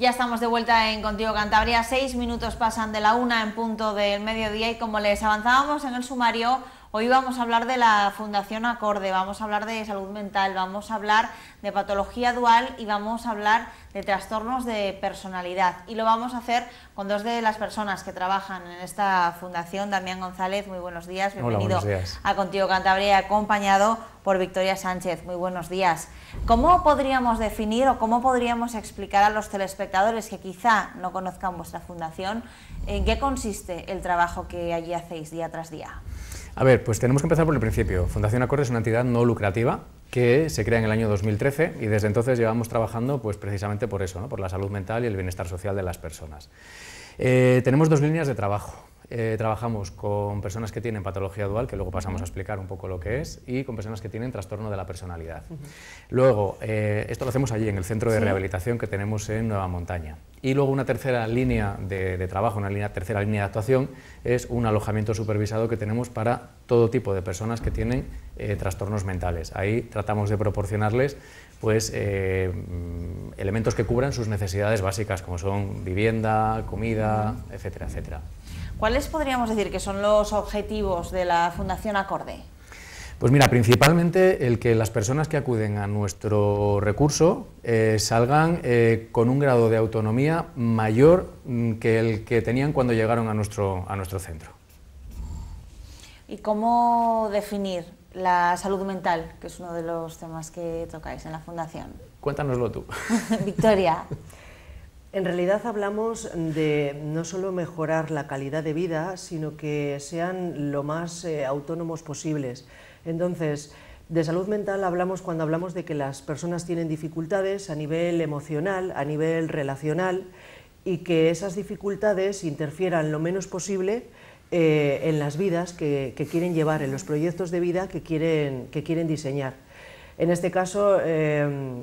Ya estamos de vuelta en Contigo Cantabria. Seis minutos pasan de la una en punto del mediodía y como les avanzábamos en el sumario, Hoy vamos a hablar de la Fundación Acorde, vamos a hablar de salud mental, vamos a hablar de patología dual y vamos a hablar de trastornos de personalidad. Y lo vamos a hacer con dos de las personas que trabajan en esta fundación. Damián González, muy buenos días, bienvenido a Contigo Cantabria, acompañado por Victoria Sánchez. Muy buenos días. ¿Cómo podríamos definir o cómo podríamos explicar a los telespectadores que quizá no conozcan vuestra fundación en qué consiste el trabajo que allí hacéis día tras día? A ver, pues tenemos que empezar por el principio. Fundación Acorde es una entidad no lucrativa que se crea en el año 2013 y desde entonces llevamos trabajando pues, precisamente por eso, por la salud mental y el bienestar social de las personas. Eh, tenemos dos líneas de trabajo. Eh, trabajamos con personas que tienen patología dual, que luego pasamos a explicar un poco lo que es, y con personas que tienen trastorno de la personalidad. Luego, eh, esto lo hacemos allí en el centro de rehabilitación que tenemos en Nueva Montaña. Y luego una tercera línea de, trabajo, una tercera línea de actuación, es un alojamiento supervisado que tenemos para todo tipo de personas que tienen eh, trastornos mentales. Ahí tratamos de proporcionarles pues, mm, elementos que cubran sus necesidades básicas, como son vivienda, comida, etcétera, etcétera. ¿Cuáles podríamos decir que son los objetivos de la Fundación Acorde? Pues mira, principalmente el que las personas que acuden a nuestro recurso eh, salgan eh, con un grado de autonomía mayor mm, que el que tenían cuando llegaron a nuestro, a nuestro centro. ¿Y cómo definir la salud mental, que es uno de los temas que tocáis en la Fundación? Cuéntanoslo tú. Victoria. En realidad hablamos de no solo mejorar la calidad de vida, sino que sean lo más eh, autónomos posibles. Entonces, de salud mental hablamos cuando hablamos de que las personas tienen dificultades a nivel emocional, a nivel relacional, y que esas dificultades interfieran lo menos posible eh, en las vidas que, quieren llevar, en los proyectos de vida que quieren, que quieren diseñar. En este caso, eh,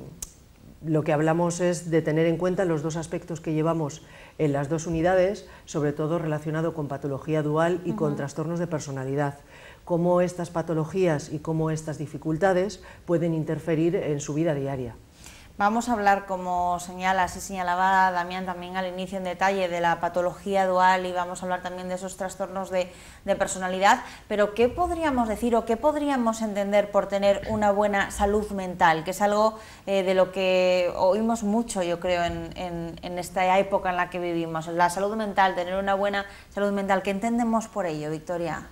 lo que hablamos es de tener en cuenta los dos aspectos que llevamos en las dos unidades, sobre todo relacionado con patología dual y con trastornos de personalidad cómo estas patologías y cómo estas dificultades pueden interferir en su vida diaria. Vamos a hablar, como señala, y señalaba Damián también al inicio en detalle, de la patología dual y vamos a hablar también de esos trastornos de, personalidad, pero ¿qué podríamos decir o qué podríamos entender por tener una buena salud mental? Que es algo eh, de lo que oímos mucho, yo creo, en, en esta época en la que vivimos. La salud mental, tener una buena salud mental, ¿qué entendemos por ello, Victoria?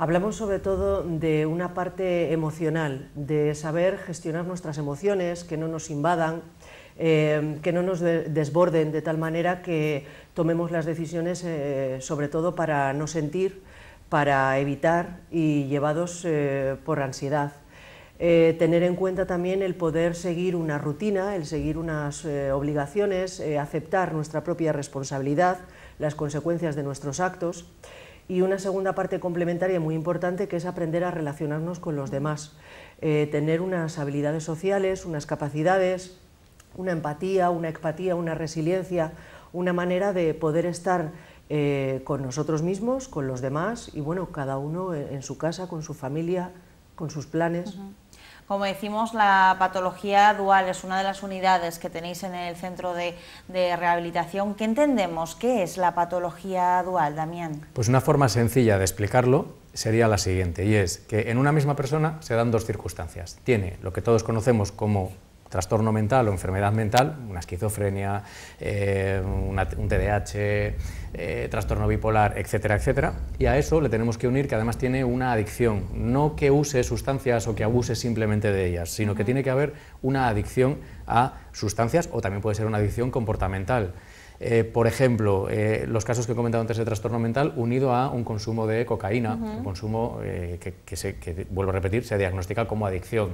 Hablamos sobre todo de una parte emocional, de saber gestionar nuestras emociones, que no nos invadan, eh, que no nos desborden de tal manera que tomemos las decisiones eh, sobre todo para no sentir, para evitar y llevados eh, por ansiedad. tener en cuenta también el poder seguir una rutina, el seguir unas obligaciones, aceptar nuestra propia responsabilidad, las consecuencias de nuestros actos y una segunda parte complementaria muy importante que es aprender a relacionarnos con los demás, eh, tener unas habilidades sociales, unas capacidades, una empatía, una empatía, una resiliencia, una manera de poder estar eh, con nosotros mismos, con los demás y bueno, cada uno en, su casa, con su familia, con sus planes. Como decimos, la patología dual es una de las unidades que tenéis en el centro de, rehabilitación. ¿Qué entendemos? ¿Qué es la patología dual, Damián? Pues una forma sencilla de explicarlo sería la siguiente, y es que en una misma persona se dan dos circunstancias. Tiene lo que todos conocemos como trastorno mental o enfermedad mental, una esquizofrenia, eh, un TDAH, eh, trastorno bipolar, etcétera, etcétera. Y a eso le tenemos que unir que además tiene una adicción, no que use sustancias o que abuse simplemente de ellas, sino que tiene que haber una adicción a sustancias o también puede ser una adicción comportamental. Eh, por ejemplo, los casos que he comentado antes de trastorno mental unido a un consumo de cocaína, un consumo que, se, que, vuelvo a repetir, se diagnostica como adicción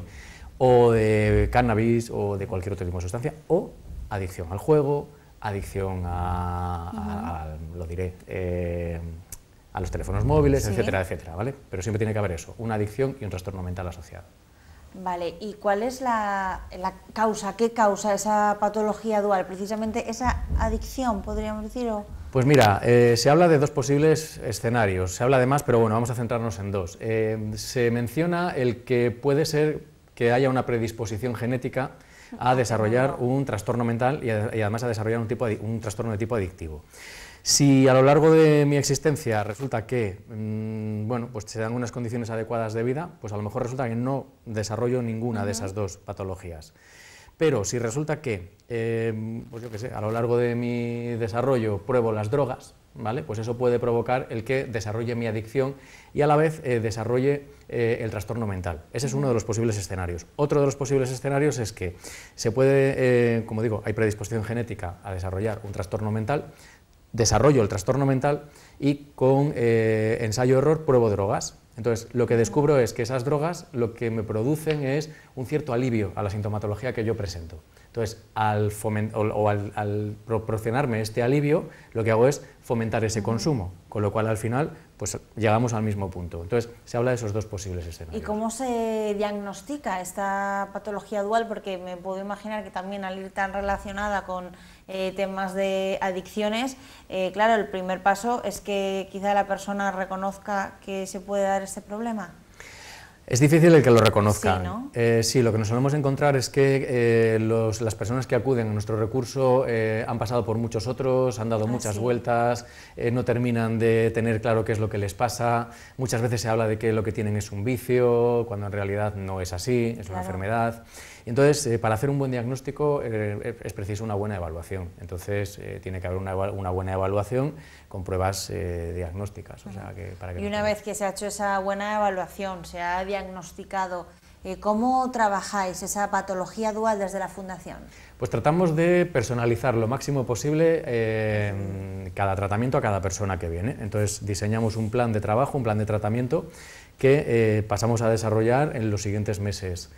o de cannabis o de cualquier otro tipo de sustancia, o adicción al juego, adicción a, lo diré, eh, a los teléfonos móviles, etcétera, etcétera, ¿vale? Pero siempre tiene que haber eso, una adicción y un trastorno mental asociado. Vale, ¿y cuál es la, causa? ¿Qué causa esa patología dual? Precisamente esa adicción, podríamos decir, o... Pues mira, eh, se habla de dos posibles escenarios, se habla de más, pero bueno, vamos a centrarnos en dos. Eh, se menciona el que puede ser que haya una predisposición genética a desarrollar un trastorno mental y, además a desarrollar un, tipo, un trastorno de tipo adictivo. Si a lo largo de mi existencia resulta que mm, bueno, pues se dan unas condiciones adecuadas de vida, pues a lo mejor resulta que no desarrollo ninguna de esas dos patologías. Pero si resulta que, em, pues yo sé, a lo largo de mi desarrollo pruebo las drogas, ¿vale? Pues eso puede provocar el que desarrolle mi adicción y a la vez eh, desarrolle eh, el trastorno mental. Ese es uno de los posibles escenarios. Otro de los posibles escenarios es que se puede, eh, como digo, hay predisposición genética a desarrollar un trastorno mental, desarrollo el trastorno mental y con eh, ensayo-error pruebo drogas. Entonces, lo que descubro es que esas drogas lo que me producen es un cierto alivio a la sintomatología que yo presento. Entonces, al o, al, proporcionarme este alivio, lo que hago es fomentar ese consumo, con lo cual al final pues llegamos al mismo punto. Entonces, se habla de esos dos posibles escenarios. ¿Y cómo se diagnostica esta patología dual? Porque me puedo imaginar que también al ir tan relacionada con eh, temas de adicciones, eh, claro, el primer paso es que quizá la persona reconozca que se puede dar este problema. Es difícil el que lo reconozca. Sí, eh, sí lo que nos solemos encontrar es que las personas que acuden a nuestro recurso han pasado por muchos otros, han dado ah, muchas vueltas, no terminan de tener claro qué es lo que les pasa. Muchas veces se habla de que lo que tienen es un vicio, cuando en realidad no es así, es una enfermedad. Entonces, eh, para hacer un buen diagnóstico eh, eh, es preciso una buena evaluación. Entonces, tiene que haber una, buena evaluación con pruebas diagnósticas. para y una vez que se ha hecho esa buena evaluación, se ha diagnosticado ¿Cómo trabajáis esa patología dual desde la Fundación? Pues tratamos de personalizar lo máximo posible em, cada tratamiento a cada persona que viene. Entonces diseñamos un plan de trabajo, un plan de tratamiento que pasamos a desarrollar en los siguientes meses.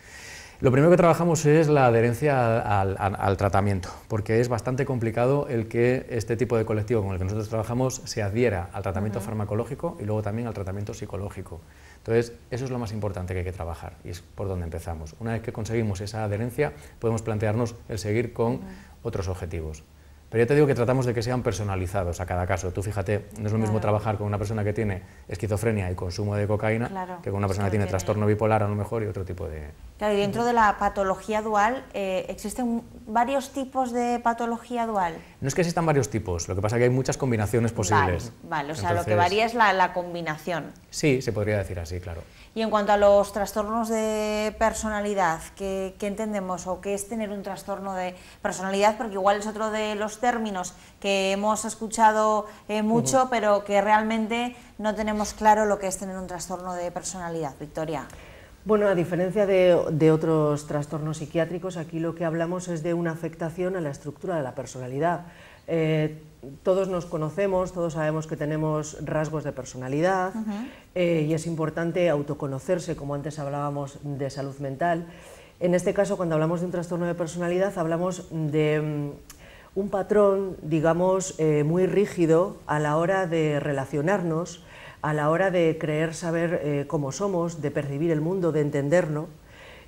Lo primero que trabajamos es la adherencia al, tratamiento, porque es bastante complicado el que este tipo de colectivo con el que nosotros trabajamos se adhiera al tratamiento farmacológico y luego también al tratamiento psicológico. Entonces, eso es lo más importante que hay que trabajar y es por donde empezamos. Una vez que conseguimos esa adherencia, podemos plantearnos el seguir con otros objetivos. Pero ya te digo que tratamos de que sean personalizados a cada caso. Tú fíjate, no es lo mismo trabajar con una persona que tiene esquizofrenia y consumo de cocaína que con una persona que tiene, trastorno bipolar a lo mejor y otro tipo de... Claro, y dentro de la patología dual, eh, ¿existen varios tipos de patología dual? No es que existan varios tipos, lo que pasa es que hay muchas combinaciones posibles. Vale, vale o sea, lo que varía es la, combinación. Sí, se podría decir así, claro. Y en cuanto a los trastornos de personalidad, ¿qué, qué entendemos o qué es tener un trastorno de personalidad? Porque igual es otro de los términos que hemos escuchado eh, mucho, pero que realmente no tenemos claro lo que es tener un trastorno de personalidad. Victoria. Bueno, a diferencia de, otros trastornos psiquiátricos, aquí lo que hablamos es de una afectación a la estructura de la personalidad. Eh, todos nos conocemos, todos sabemos que tenemos rasgos de personalidad eh, y es importante autoconocerse, como antes hablábamos de salud mental. En este caso, cuando hablamos de un trastorno de personalidad, hablamos de mm, un patrón, digamos, eh, muy rígido a la hora de relacionarnos, a la hora de creer saber eh, cómo somos, de percibir el mundo, de entenderlo,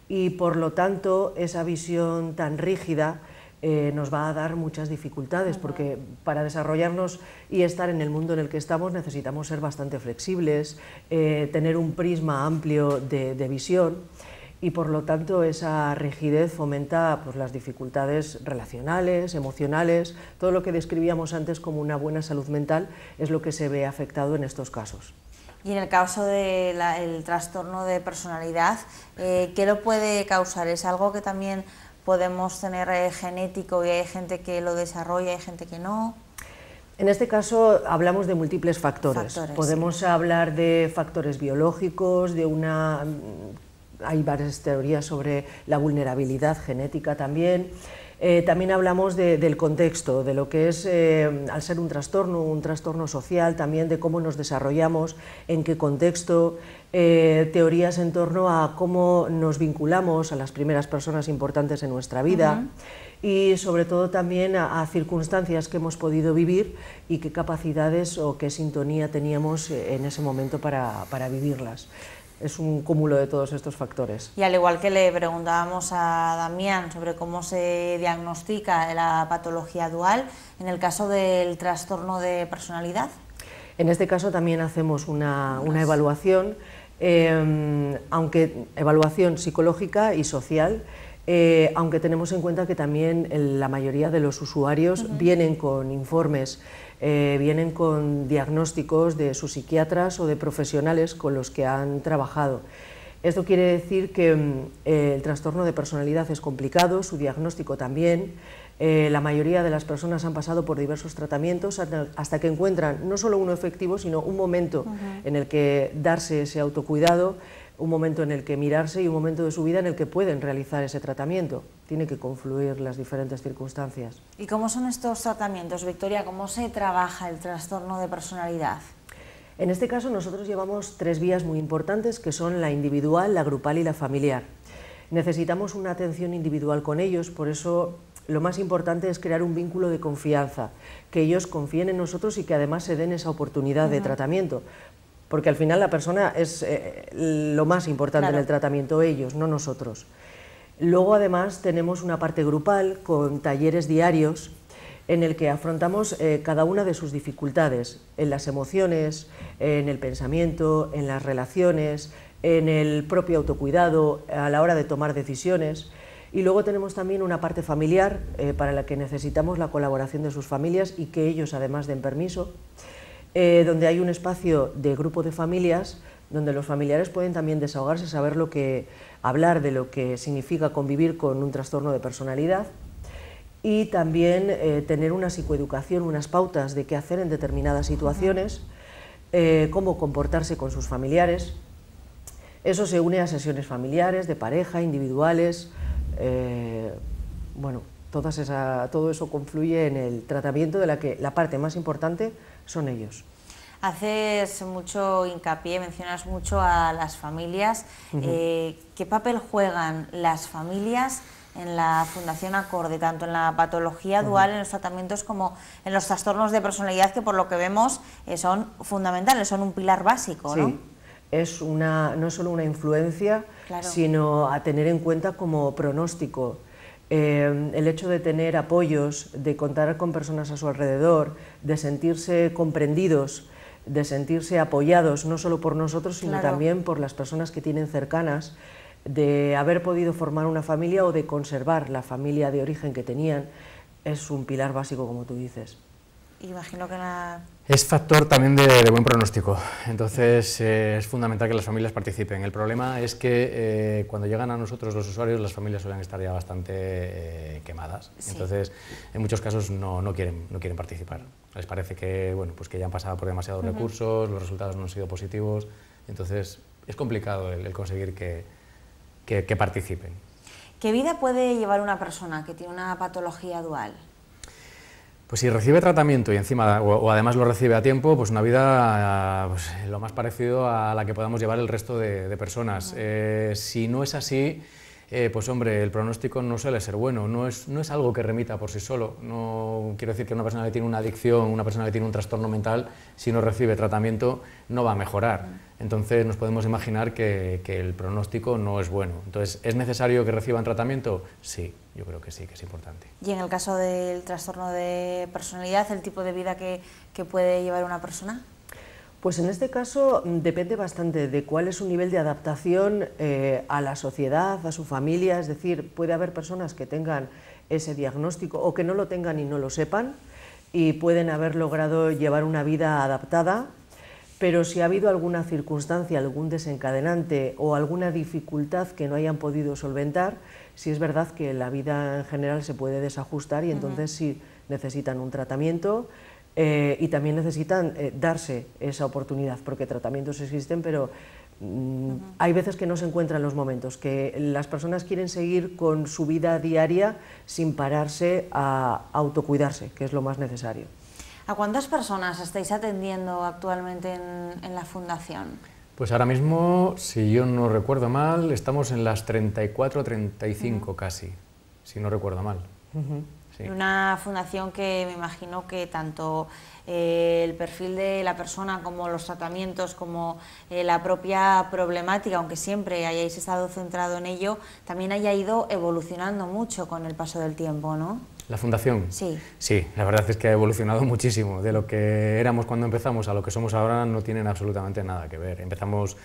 y por lo tanto esa visión tan rígida eh, nos va a dar muchas dificultades, porque para desarrollarnos y estar en el mundo en el que estamos necesitamos ser bastante flexibles, tener un prisma amplio de visión y por lo tanto esa rigidez fomenta pues, las dificultades relacionales, emocionales, todo lo que describíamos antes como una buena salud mental es lo que se ve afectado en estos casos. Y en el caso del trastorno de personalidad, eh, ¿qué lo puede causar? ¿Es algo que también podemos tener eh, genético y hay gente que lo desarrolla y hay gente que no? En este caso hablamos de múltiples factores. Podemos hablar de factores biológicos, de una hay varias teorías sobre la vulnerabilidad genética también. Eh, también hablamos del contexto, de lo que es, eh, al ser un trastorno, un trastorno social, también de cómo nos desarrollamos, en qué contexto, eh, teorías en torno a cómo nos vinculamos a las primeras personas importantes en nuestra vida. y sobre todo también a, circunstancias que hemos podido vivir y qué capacidades o qué sintonía teníamos en ese momento para, para vivirlas es un cúmulo de todos estos factores. Y al igual que le preguntábamos a Damián sobre cómo se diagnostica la patología dual, en el caso del trastorno de personalidad. En este caso también hacemos una, evaluación, em, aunque evaluación psicológica y social, eh, aunque tenemos en cuenta que también la mayoría de los usuarios vienen con informes eh, vienen con diagnósticos de sus psiquiatras o de profesionales con los que han trabajado. Esto quiere decir que mm, eh, el trastorno de personalidad es complicado, su diagnóstico también. Eh, la mayoría de las personas han pasado por diversos tratamientos hasta que encuentran no solo uno efectivo, sino un momento en el que darse ese autocuidado, un momento en el que mirarse y un momento de su vida en el que pueden realizar ese tratamiento tiene que confluir las diferentes circunstancias. ¿Y cómo son estos tratamientos, Victoria? ¿Cómo se trabaja el trastorno de personalidad? En este caso nosotros llevamos tres vías muy importantes que son la individual, la grupal y la familiar. Necesitamos una atención individual con ellos, por eso lo más importante es crear un vínculo de confianza, que ellos confíen en nosotros y que además se den esa oportunidad de tratamiento. Porque al final la persona es eh, lo más importante en el tratamiento, ellos, no nosotros. Luego además tenemos una parte grupal con talleres diarios en el que afrontamos eh, cada una de sus dificultades, en las emociones, en el pensamiento, en las relaciones, en el propio autocuidado, a la hora de tomar decisiones. Y luego tenemos también una parte familiar eh, para la que necesitamos la colaboración de sus familias y que ellos además den permiso, eh, donde hay un espacio de grupo de familias donde los familiares pueden también desahogarse, saber lo que, hablar de lo que significa convivir con un trastorno de personalidad y también eh, tener una psicoeducación, unas pautas de qué hacer en determinadas situaciones, eh, cómo comportarse con sus familiares. Eso se une a sesiones familiares, de pareja, individuales, eh, bueno, todo eso confluye en el tratamiento de la que la parte más importante son ellos. Haces mucho hincapié, mencionas mucho a las familias. Eh, ¿Qué papel juegan las familias en la Fundación Acorde, tanto en la patología dual, en los tratamientos como en los trastornos de personalidad, que por lo que vemos eh, son fundamentales, son un pilar básico? Sí. ¿no? es una, no solo una influencia, sino a tener en cuenta como pronóstico. Eh, el hecho de tener apoyos, de contar con personas a su alrededor, de sentirse comprendidos, de sentirse apoyados, no solo por nosotros, sino también por las personas que tienen cercanas, de haber podido formar una familia o de conservar la familia de origen que tenían, es un pilar básico, como tú dices. Imagino que es factor también de, buen pronóstico, entonces eh, es fundamental que las familias participen. El problema es que eh, cuando llegan a nosotros los usuarios, las familias suelen estar ya bastante eh, quemadas, entonces en muchos casos no, quieren, no quieren participar. Les parece que, bueno, pues que ya han pasado por demasiados recursos, los resultados no han sido positivos, entonces es complicado el, conseguir que participen. ¿Qué vida puede llevar una persona que tiene una patología dual? Pues si recibe tratamiento y encima, o, además lo recibe a tiempo, pues una vida pues, lo más parecido a la que podamos llevar el resto de, personas. Eh, si no es así, eh, pues hombre, el pronóstico no suele ser bueno, no es, no es algo que remita por sí solo. No quiero decir que una persona que tiene una adicción, una persona que tiene un trastorno mental, si no recibe tratamiento, no va a mejorar. Entonces nos podemos imaginar que el pronóstico no es bueno. Entonces, ¿es necesario que reciban tratamiento? Sí yo creo que sí, que es importante. Y en el caso del trastorno de personalidad, el tipo de vida que, puede llevar una persona. Pues en este caso mm, depende bastante de cuál es su nivel de adaptación eh, a la sociedad, a su familia, es decir, puede haber personas que tengan ese diagnóstico o que no lo tengan y no lo sepan y pueden haber logrado llevar una vida adaptada pero si ha habido alguna circunstancia, algún desencadenante o alguna dificultad que no hayan podido solventar, sí es verdad que la vida en general se puede desajustar y entonces sí necesitan un tratamiento eh, y también necesitan eh, darse esa oportunidad, porque tratamientos existen, pero mm, hay veces que no se encuentran los momentos, que las personas quieren seguir con su vida diaria sin pararse a autocuidarse, que es lo más necesario. ¿A cuántas personas estáis atendiendo actualmente en, la fundación? Pues ahora mismo, si yo no recuerdo mal, estamos en las 34, 35 casi, si no recuerdo mal. Una fundación que me imagino que tanto eh, el perfil de la persona como los tratamientos, como eh, la propia problemática, aunque siempre hayáis estado centrado en ello, también haya ido evolucionando mucho con el paso del tiempo, ¿no? ¿La fundación? Sí. Sí, la verdad es que ha evolucionado muchísimo. De lo que éramos cuando empezamos a lo que somos ahora no tienen absolutamente nada que ver. Empezamos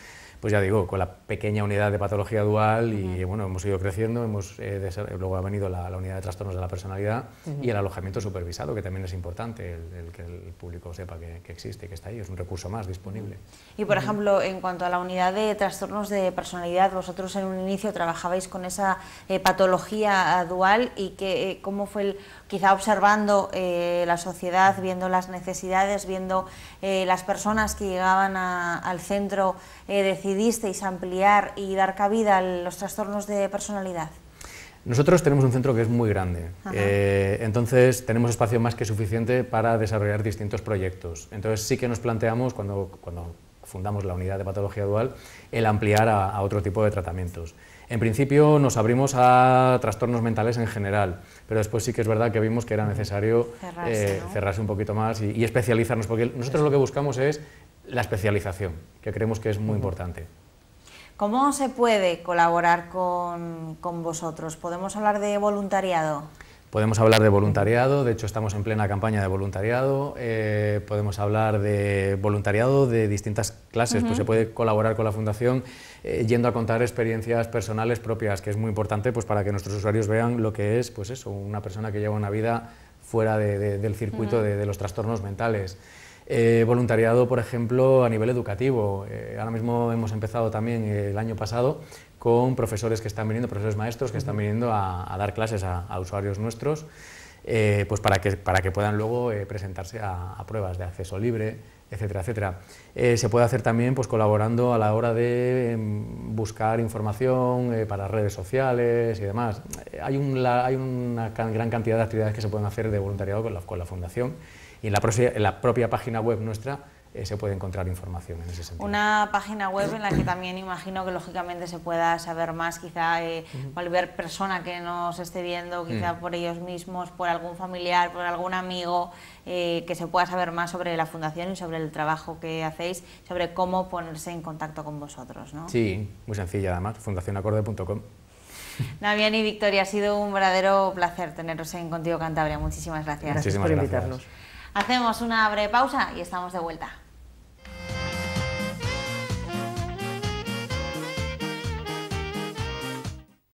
pues ya digo, con la pequeña unidad de patología dual y bueno, hemos ido creciendo, hemos, eh, luego ha venido la, unidad de trastornos de la personalidad y el alojamiento supervisado, que también es importante, el, que el público sepa que, existe, que está ahí, es un recurso más disponible. Y por ejemplo, en cuanto a la unidad de trastornos de personalidad, vosotros en un inicio trabajabais con esa eh, patología eh, dual y que, cómo fue el, quizá observando la sociedad, viendo las necesidades, viendo las personas que llegaban al centro, decir decidisteis ampliar y dar cabida a los trastornos de personalidad? Nosotros tenemos un centro que es muy grande, eh, entonces tenemos espacio más que suficiente para desarrollar distintos proyectos. Entonces sí que nos planteamos, cuando, cuando fundamos la unidad de patología dual, el ampliar a, otro tipo de tratamientos. En principio nos abrimos a trastornos mentales en general, pero después sí que es verdad que vimos que era necesario eh, cerrarse, un poquito más y, y, especializarnos, porque nosotros lo que buscamos es la especialización, que creemos que es muy importante. ¿Cómo se puede colaborar con, con, vosotros? ¿Podemos hablar de voluntariado? Podemos hablar de voluntariado, de hecho estamos en plena campaña de voluntariado, eh, podemos hablar de voluntariado de distintas clases, pues se puede colaborar con la Fundación eh, yendo a contar experiencias personales propias, que es muy importante pues, para que nuestros usuarios vean lo que es pues eso, una persona que lleva una vida fuera del circuito de los trastornos mentales. Eh, voluntariado, por ejemplo, a nivel educativo. Eh, ahora mismo hemos empezado también el año pasado con profesores que están viniendo, profesores maestros que están viniendo a, dar clases a, usuarios nuestros, eh, pues para que, puedan luego presentarse a, pruebas de acceso libre, etcétera, etcétera. se puede hacer también pues, colaborando a la hora de em, buscar información para redes sociales y demás. Hay, una gran cantidad de actividades que se pueden hacer de voluntariado con la Fundación y en la, propia página web nuestra eh, se puede encontrar información en ese sentido. Una página web en la que también imagino que lógicamente se pueda saber más, quizá volver eh, cualquier persona que nos esté viendo, quizá mm. por ellos mismos, por algún familiar, por algún amigo, eh, que se pueda saber más sobre la fundación y sobre el trabajo que hacéis, sobre cómo ponerse en contacto con vosotros. ¿no? Sí, muy sencilla además, fundacionacorde.com. Damián y Victoria, ha sido un verdadero placer teneros en Contigo Cantabria. Muchísimas gracias. Muchísimas gracias por invitarnos. Hacemos una breve pausa y estamos de vuelta.